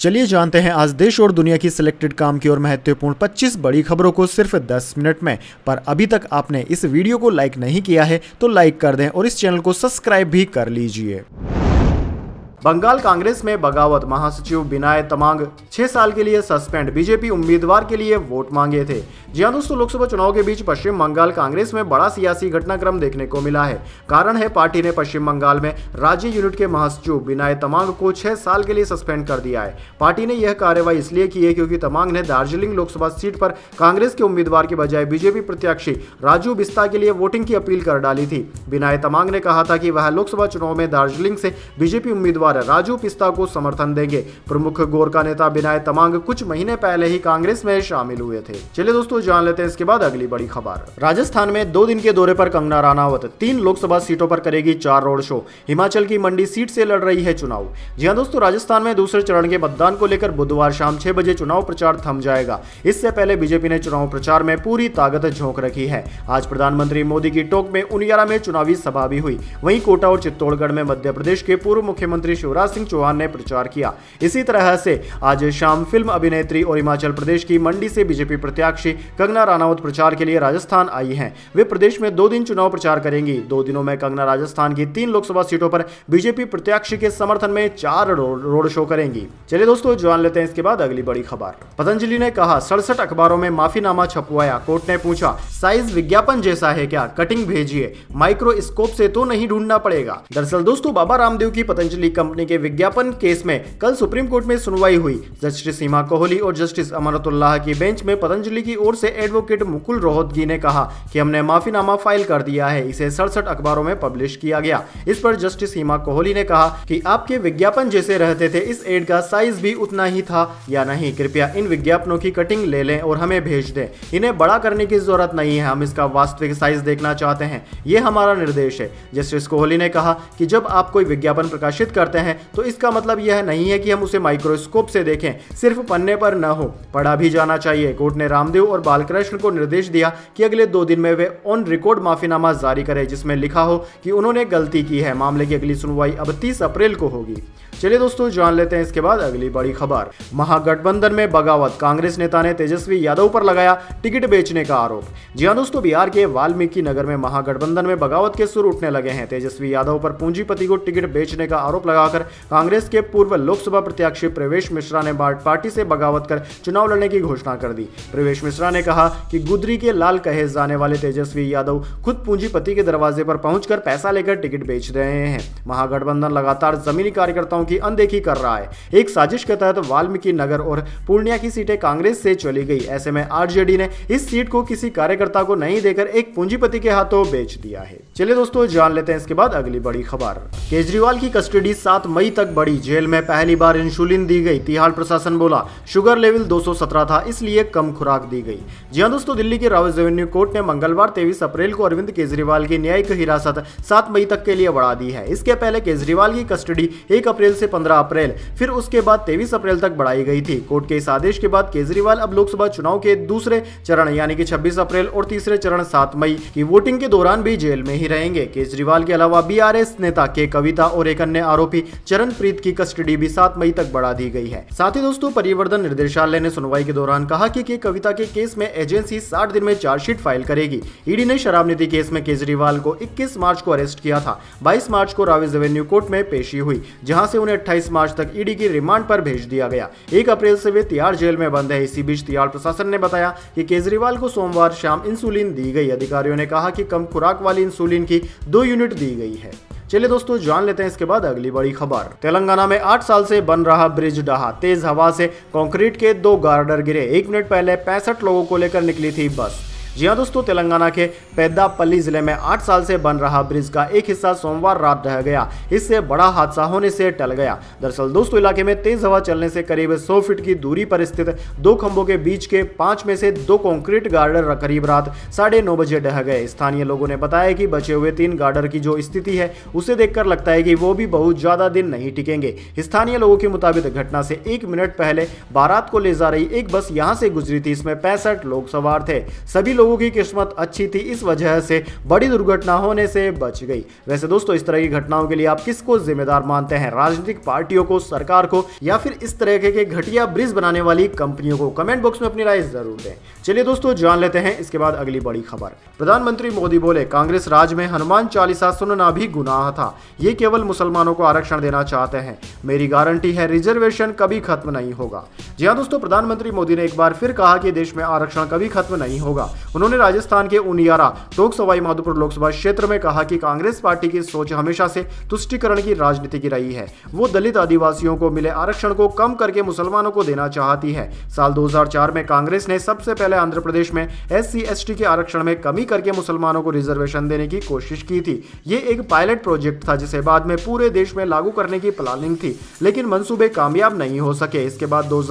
चलिए जानते हैं आज देश और दुनिया की सिलेक्टेड काम की और महत्वपूर्ण 25 बड़ी खबरों को सिर्फ 10 मिनट में पर अभी तक आपने इस वीडियो को लाइक नहीं किया है तो लाइक कर दें और इस चैनल को सब्सक्राइब भी कर लीजिए बंगाल कांग्रेस में बगावत महासचिव बिनाय तमांग छह साल के लिए सस्पेंड बीजेपी उम्मीदवार के लिए वोट मांगे थे जी हाँ दोस्तों लोकसभा चुनाव के बीच पश्चिम बंगाल कांग्रेस में बड़ा सियासी घटनाक्रम देखने को मिला है कारण है पार्टी ने पश्चिम बंगाल में राज्य यूनिट के महासचिव विनय तमांग को छह साल के लिए सस्पेंड कर दिया है पार्टी ने यह कार्यवाही इसलिए की है क्योंकि तमांग ने दार्जिलिंग लोकसभा सीट पर कांग्रेस के उम्मीदवार के बजाय बीजेपी प्रत्याशी राजू बिस्ता के लिए वोटिंग की अपील कर डाली थी विनय तमांग ने कहा था कि वह लोकसभा चुनाव में दार्जिलिंग से बीजेपी उम्मीदवार राजू पिस्ता को समर्थन देंगे प्रमुख गोरखा नेता विनय तमांग कुछ महीने पहले ही कांग्रेस में शामिल हुए थे चलिए दोस्तों कुछ जान लेते हैं इसके बाद अगली बड़ी खबर राजस्थान में दो दिन के दौरे पर कंगना रानावत तीन लोकसभा सीटों पर करेगी चार रोड शो हिमाचल की मंडी सीट से लड़ रही है चुनाव जी हाँ दोस्तों राजस्थान में दूसरे चरण के मतदान को लेकर बुधवार शाम छह बजे चुनाव प्रचार थम जाएगा इससे पहले बीजेपी ने चुनाव प्रचार में पूरी ताकत झोंक रखी है आज प्रधानमंत्री मोदी की टोक में उनियारा में चुनावी सभा भी हुई वही कोटा और चित्तौड़गढ़ में मध्य प्रदेश के पूर्व मुख्यमंत्री शिवराज सिंह चौहान ने प्रचार किया इसी तरह से आज शाम फिल्म अभिनेत्री और हिमाचल प्रदेश की मंडी से बीजेपी प्रत्याशी कंगना रानावत प्रचार के लिए राजस्थान आई हैं वे प्रदेश में दो दिन चुनाव प्रचार करेंगी दो दिनों में कंगना राजस्थान की तीन लोकसभा सीटों पर बीजेपी प्रत्याशी के समर्थन में चार रोड शो करेंगी चलिए दोस्तों जान लेते हैं इसके बाद अगली बड़ी खबर पतंजलि ने कहा सड़सठ अखबारों में माफीनामा छपवाया कोर्ट ने पूछा साइज विज्ञापन जैसा है क्या कटिंग भेजिए माइक्रोस्कोप से तो नहीं ढूंढना पड़ेगा दरअसल दोस्तों बाबा रामदेव की पतंजलि कंपनी के विज्ञापन केस में कल सुप्रीम कोर्ट में सुनवाई हुई जस्टिस सीमा कोहली और जस्टिस अमरतुल्लाह की बेंच में पतंजलि की ओर से एडवोकेट मुकुल रोहतगी ने कहा कि हमने माफीनामा फाइल कर दिया है इसे सड़सठ अखबारों में पब्लिश किया गया इस पर जस्टिस हिमा कोहली ने कहा कि आपके विज्ञापन जैसे रहते थे इस एड का साइज भी उतना ही था या नहीं कृपया इन विज्ञापनों की कटिंग ले लें और हमें भेज दें इन्हें बड़ा करने की जरूरत नहीं है हम इसका वास्तविक साइज देखना चाहते हैं ये हमारा निर्देश है जस्टिस कोहली ने कहा कि जब आप कोई विज्ञापन प्रकाशित करते हैं तो इसका मतलब यह नहीं है कि हम उसे माइक्रोस्कोप से देखें सिर्फ पन्ने पर न हो पढ़ा भी जाना चाहिए कोर्ट ने रामदेव और बालकृष्ण को निर्देश दिया कि अगले दो दिन में वे ऑन रिकॉर्ड माफीनामा जारी करें जिसमें लिखा हो कि उन्होंने गलती की है मामले की अगली सुनवाई अब तीस अप्रैल को होगी चलिए दोस्तों जान लेते हैं इसके बाद अगली बड़ी खबर महागठबंधन में बगावत कांग्रेस नेता ने तेजस्वी यादव पर लगाया टिकट बेचने का आरोप जी हाँ दोस्तों बिहार के वाल्मीकि नगर में महागठबंधन में बगावत के सुर उठने लगे हैं तेजस्वी यादव पर पूंजीपति को टिकट बेचने का आरोप लगाकर कांग्रेस के पूर्व लोकसभा प्रत्याशी प्रवेश मिश्रा ने पार्टी से बगावत कर चुनाव लड़ने की घोषणा कर दी प्रवेश मिश्रा ने कहा कि गुदरी के लाल कहे जाने वाले तेजस्वी यादव खुद पूंजीपति के दरवाजे पर पहुंचकर पैसा लेकर टिकट बेच रहे हैं महागठबंधन लगातार जमीनी कार्यकर्ताओं की अनदेखी कर रहा है एक साजिश के तहत वाल्मीकि नगर और पूर्णिया की सीटें कांग्रेस से चली गई ऐसे में आरजेडी ने इस सीट को किसी कार्यकर्ता को नहीं देकर एक पूंजीपति के हाथों बेच दिया है चलिए दोस्तों जान लेते हैं इसके बाद अगली बड़ी खबर केजरीवाल की कस्टडी 7 मई तक बढ़ी जेल में पहली बार इंसुलिन दी गई तिहाड़ प्रशासन बोला शुगर लेवल 217 था इसलिए कम खुराक दी गई जी हाँ दोस्तों दिल्ली के रावत रेवेन्यू कोर्ट ने मंगलवार तेईस अप्रैल को अरविंद केजरीवाल की न्यायिक हिरासत सात मई तक के लिए बढ़ा दी है इसके पहले केजरीवाल की कस्टडी एक अप्रैल से पंद्रह अप्रैल फिर उसके बाद तेईस अप्रैल तक बढ़ाई गई थी कोर्ट के इस आदेश के बाद केजरीवाल अब लोकसभा चुनाव के दूसरे चरण यानी कि छब्बीस अप्रैल और तीसरे चरण सात मई की वोटिंग के दौरान भी जेल में ही ही रहेंगे केजरीवाल के अलावा बीआरएस नेता के कविता और एक अन्य आरोपी चरणप्रीत की कस्टडी भी सात मई तक बढ़ा दी गई है साथ ही दोस्तों परिवर्तन निर्देशालय ने सुनवाई के दौरान कहा कि के कविता के केस में एजेंसी साठ दिन में चार्जशीट फाइल करेगी ईडी ने शराब नीति केस में केजरीवाल को इक्कीस मार्च को अरेस्ट किया था बाईस मार्च को रावेज एवेन्यू कोर्ट में पेशी हुई जहाँ ऐसी उन्हें अट्ठाईस मार्च तक ईडी की रिमांड आरोप भेज दिया गया एक अप्रैल ऐसी वे तिहाड़ जेल में बंद है इसी बीच तिहाड़ प्रशासन ने बताया की केजरीवाल को सोमवार शाम इंसुलिन दी गई अधिकारियों ने कहा कि कम खुराक वाली इंसुलिन ग्रीन की दो यूनिट दी गई है चलिए दोस्तों जान लेते हैं इसके बाद अगली बड़ी खबर तेलंगाना में आठ साल से बन रहा ब्रिज डहा तेज हवा से कंक्रीट के दो गार्डर गिरे एक मिनट पहले पैंसठ लोगों को लेकर निकली थी बस जी हाँ दोस्तों तेलंगाना के पैदापल्ली जिले में आठ साल से बन रहा ब्रिज का एक हिस्सा सोमवार रात रह गया इससे बड़ा हादसा होने से टल गया दरअसल दोस्तों इलाके में तेज हवा चलने से करीब सौ फीट की दूरी पर स्थित दो खंभों के बीच के पांच में से दो कॉन्क्रीट गार्डर करीब रात साढ़े नौ बजे ढह गए स्थानीय लोगों ने बताया कि बचे हुए तीन गार्डर की जो स्थिति है उसे देखकर लगता है कि वो भी बहुत ज्यादा दिन नहीं टिकेंगे स्थानीय लोगों के मुताबिक घटना से एक मिनट पहले बारात को ले जा रही एक बस यहाँ से गुजरी थी इसमें पैंसठ लोग सवार थे सभी लोग लोगों की किस्मत अच्छी थी इस वजह से बड़ी दुर्घटना होने से बच गई वैसे दोस्तों इस तरह की घटनाओं के लिए आप किसको जिम्मेदार मानते हैं राजनीतिक पार्टियों को सरकार को या फिर इस तरह के घटिया ब्रिज बनाने वाली कंपनियों को कमेंट बॉक्स में अपनी राय जरूर दें चलिए दोस्तों जान लेते हैं इसके बाद अगली बड़ी खबर प्रधानमंत्री मोदी बोले कांग्रेस राज में हनुमान चालीसा सुनना भी गुनाह था ये केवल मुसलमानों को आरक्षण देना चाहते हैं मेरी गारंटी है रिजर्वेशन कभी खत्म नहीं होगा जी हाँ दोस्तों प्रधानमंत्री मोदी ने एक बार फिर कहा कि देश में आरक्षण कभी खत्म नहीं होगा उन्होंने राजस्थान के उनियारा तोक सवाई माधोपुर लोकसभा क्षेत्र में कहा कि कांग्रेस पार्टी की सोच हमेशा से तुष्टिकरण की राजनीति की रही है वो दलित आदिवासियों को मिले आरक्षण को कम करके मुसलमानों को देना चाहती है साल 2004 में कांग्रेस ने सबसे पहले आंध्र प्रदेश में एस सी के आरक्षण में कमी करके मुसलमानों को रिजर्वेशन देने की कोशिश की थी ये एक पायलट प्रोजेक्ट था जिसे बाद में पूरे देश में लागू करने की प्लानिंग थी लेकिन मनसूबे कामयाब नहीं हो सके इसके बाद दो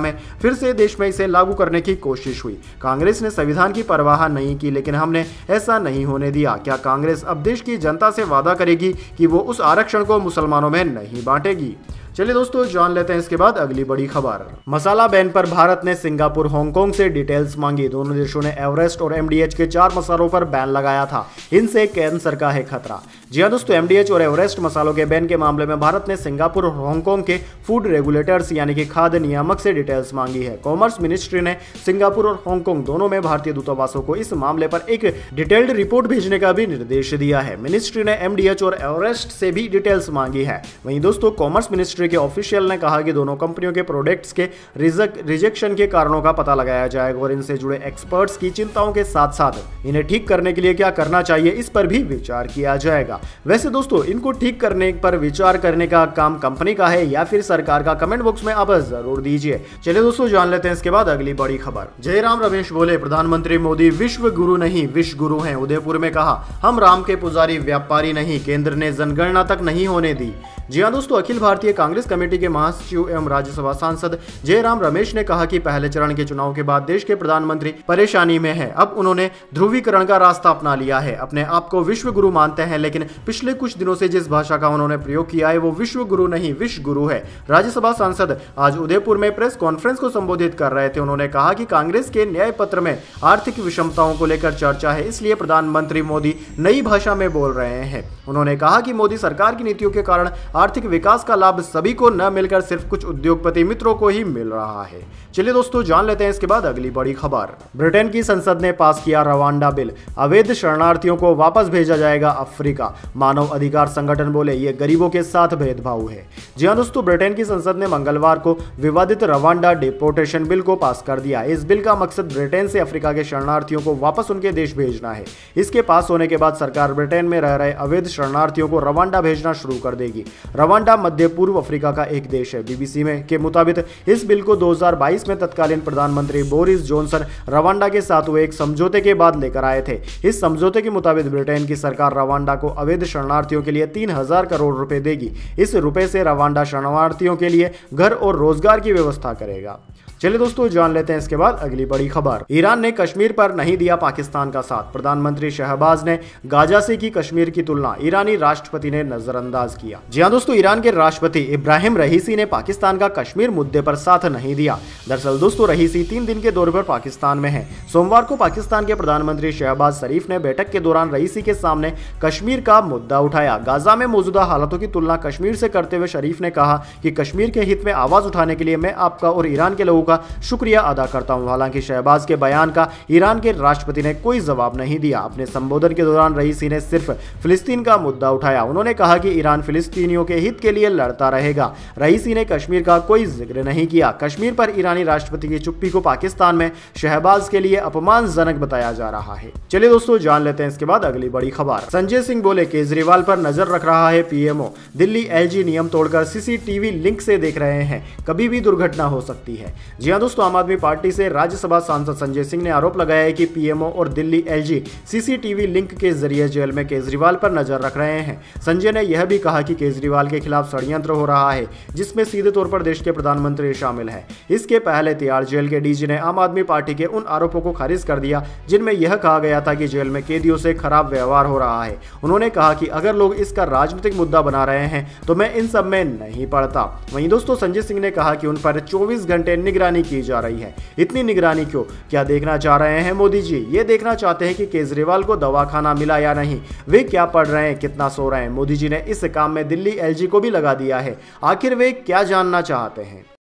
में फिर से देश में इसे लागू करने की कोशिश हुई कांग्रेस ने संविधान की परवाह नहीं की लेकिन हमने ऐसा नहीं होने दिया क्या कांग्रेस अब देश की जनता से वादा करेगी कि वो उस आरक्षण को मुसलमानों में नहीं बांटेगी चलिए दोस्तों जान लेते हैं इसके बाद अगली बड़ी खबर मसाला बैन पर भारत ने सिंगापुर हांगकांग से डिटेल्स मांगी दोनों देशों ने एवरेस्ट और एमडीएच के चार मसालों पर बैन लगाया था इनसे कैंसर का है खतरा जी हाँ दोस्तों एमडीएच और एवरेस्ट मसालों के बैन के मामले में भारत ने सिंगापुर और हांगकांग के फूड रेगुलेटर्स यानी कि खाद्य नियामक से डिटेल्स मांगी है कॉमर्स मिनिस्ट्री ने सिंगापुर और हांगकांग दोनों में भारतीय दूतावासों को इस मामले पर एक डिटेल्ड रिपोर्ट भेजने का भी निर्देश दिया है मिनिस्ट्री ने एमडीएच और एवरेस्ट से भी डिटेल्स मांगी है वहीं दोस्तों कॉमर्स मिनिस्ट्री रेलवे के ऑफिशियल ने कहा कि दोनों कंपनियों के प्रोडक्ट्स के रिजेक्शन के कारणों का पता लगाया जाएगा और इनसे जुड़े एक्सपर्ट्स की चिंताओं के साथ साथ इन्हें ठीक करने के लिए क्या करना चाहिए इस पर भी विचार किया जाएगा वैसे दोस्तों इनको ठीक करने पर विचार करने का काम कंपनी का है या फिर सरकार का कमेंट बॉक्स में आप जरूर दीजिए चलिए दोस्तों जान लेते हैं इसके बाद अगली बड़ी खबर जयराम रमेश बोले प्रधानमंत्री मोदी विश्व गुरु नहीं विश्व गुरु है उदयपुर में कहा हम राम के पुजारी व्यापारी नहीं केंद्र ने जनगणना तक नहीं होने दी जी हाँ दोस्तों अखिल भारतीय कांग्रेस कमेटी के महासचिव एवं राज्यसभा सांसद जयराम रमेश ने कहा कि पहले चरण के चुनाव के बाद देश के प्रधानमंत्री परेशानी में है अब उन्होंने ध्रुवीकरण का रास्ता अपना लिया है अपने आप को विश्व गुरु मानते हैं लेकिन पिछले कुछ दिनों से जिस भाषा का उन्होंने प्रयोग किया है वो विश्व गुरु नहीं विश्व गुरु है राज्यसभा सांसद आज उदयपुर में प्रेस कॉन्फ्रेंस को संबोधित कर रहे थे उन्होंने कहा कि कांग्रेस के न्याय पत्र में आर्थिक विषमताओं को लेकर चर्चा है इसलिए प्रधानमंत्री मोदी नई भाषा में बोल रहे हैं उन्होंने कहा कि मोदी सरकार की नीतियों के कारण आर्थिक विकास का लाभ सभी को न मिलकर सिर्फ कुछ उद्योगपति मित्रों को ही मिल रहा है चलिए दोस्तों जान लेते हैं इसके बाद अगली बड़ी खबर ब्रिटेन की संसद ने पास किया रवांडा बिल अवैध शरणार्थियों को वापस भेजा जाएगा अफ्रीका मानव अधिकार संगठन बोले ये गरीबों के साथ भेदभाव है जी हाँ दोस्तों ब्रिटेन की संसद ने मंगलवार को विवादित रवांडा डिपोर्टेशन बिल को पास कर दिया इस बिल का मकसद ब्रिटेन से अफ्रीका के शरणार्थियों को वापस उनके देश भेजना है इसके पास होने के बाद सरकार ब्रिटेन में रह रहे अवैध शरणार्थियों को रवांडा भेजना शुरू कर देगी रवांडा मध्य पूर्व अफ्रीका का एक देश है बीबीसी में के मुताबिक इस बिल को 2022 में तत्कालीन प्रधानमंत्री बोरिस जॉनसन रवांडा के साथ हुए एक समझौते के बाद लेकर आए थे इस समझौते के मुताबिक ब्रिटेन की सरकार रवांडा को अवैध शरणार्थियों के लिए तीन हजार करोड़ रुपए देगी इस रुपए से रवांडा शरणार्थियों के लिए घर और रोजगार की व्यवस्था करेगा चलिए दोस्तों जान लेते हैं इसके बाद अगली बड़ी खबर ईरान ने कश्मीर पर नहीं दिया पाकिस्तान का साथ प्रधानमंत्री शहबाज ने गाजा से की कश्मीर की तुलना ईरानी राष्ट्रपति ने नजरअंदाज किया जी दोस्तों ईरान के राष्ट्रपति इब्राहिम रहीसी ने पाकिस्तान का कश्मीर मुद्दे पर साथ नहीं दिया दरअसल दोस्तों रहीसी तीन दिन के दौरे पर पाकिस्तान में है सोमवार को पाकिस्तान के प्रधानमंत्री शहबाज शरीफ ने बैठक के दौरान रईसी के सामने कश्मीर का मुद्दा उठाया गाजा में मौजूदा हालातों की तुलना कश्मीर से करते हुए शरीफ ने कहा कि कश्मीर के हित में आवाज उठाने के लिए मैं आपका और ईरान के लोगों का शुक्रिया अदा करता हूँ हालांकि शहबाज के बयान का ईरान के राष्ट्रपति ने कोई जवाब नहीं दिया अपने संबोधन के दौरान रईसी ने सिर्फ फिलिस्तीन का मुद्दा उठाया उन्होंने कहा कि ईरान फिलिस्तीनियों के हित के लिए लड़ता रहेगा रईसी ने कश्मीर का कोई जिक्र नहीं किया कश्मीर पर ईरानी राष्ट्रपति की चुप्पी को पाकिस्तान में शहबाज के लिए अपमानजनक बताया जा रहा है चलिए दोस्तों जान लेते हैं इसके बाद अगली बड़ी खबर संजय सिंह बोले केजरीवाल पर नजर रख रहा है पीएमओ दिल्ली एलजी नियम तोड़कर सीसीटीवी लिंक से देख रहे हैं कभी भी दुर्घटना हो सकती है जी हाँ दोस्तों आम आदमी पार्टी से राज्यसभा सांसद संजय सिंह ने आरोप लगाया है कि पीएमओ और दिल्ली एलजी सीसीटीवी लिंक के जरिए जेल में केजरीवाल पर नजर रख रहे हैं संजय ने यह भी कहा कि केजरीवाल केजरीवाल के खिलाफ षडयंत्र हो रहा है जिसमें सीधे तौर पर देश के प्रधानमंत्री शामिल है इसके पहले तिहाड़ जेल के डीजी ने आम आदमी पार्टी के उन आरोपों को खारिज कर दिया जिनमें यह कहा गया था कि जेल में कैदियों से खराब व्यवहार हो रहा है उन्होंने कहा कि अगर लोग इसका राजनीतिक मुद्दा बना रहे हैं तो मैं इन सब में नहीं पड़ता वहीं दोस्तों संजय सिंह ने कहा कि उन पर चौबीस घंटे निगरानी की जा रही है इतनी निगरानी क्यों क्या देखना चाह रहे हैं मोदी जी ये देखना चाहते हैं कि केजरीवाल को दवाखाना मिला या नहीं वे क्या पढ़ रहे हैं कितना सो रहे हैं मोदी जी ने इस काम में दिल्ली एलजी को भी लगा दिया है आखिर वे क्या जानना चाहते हैं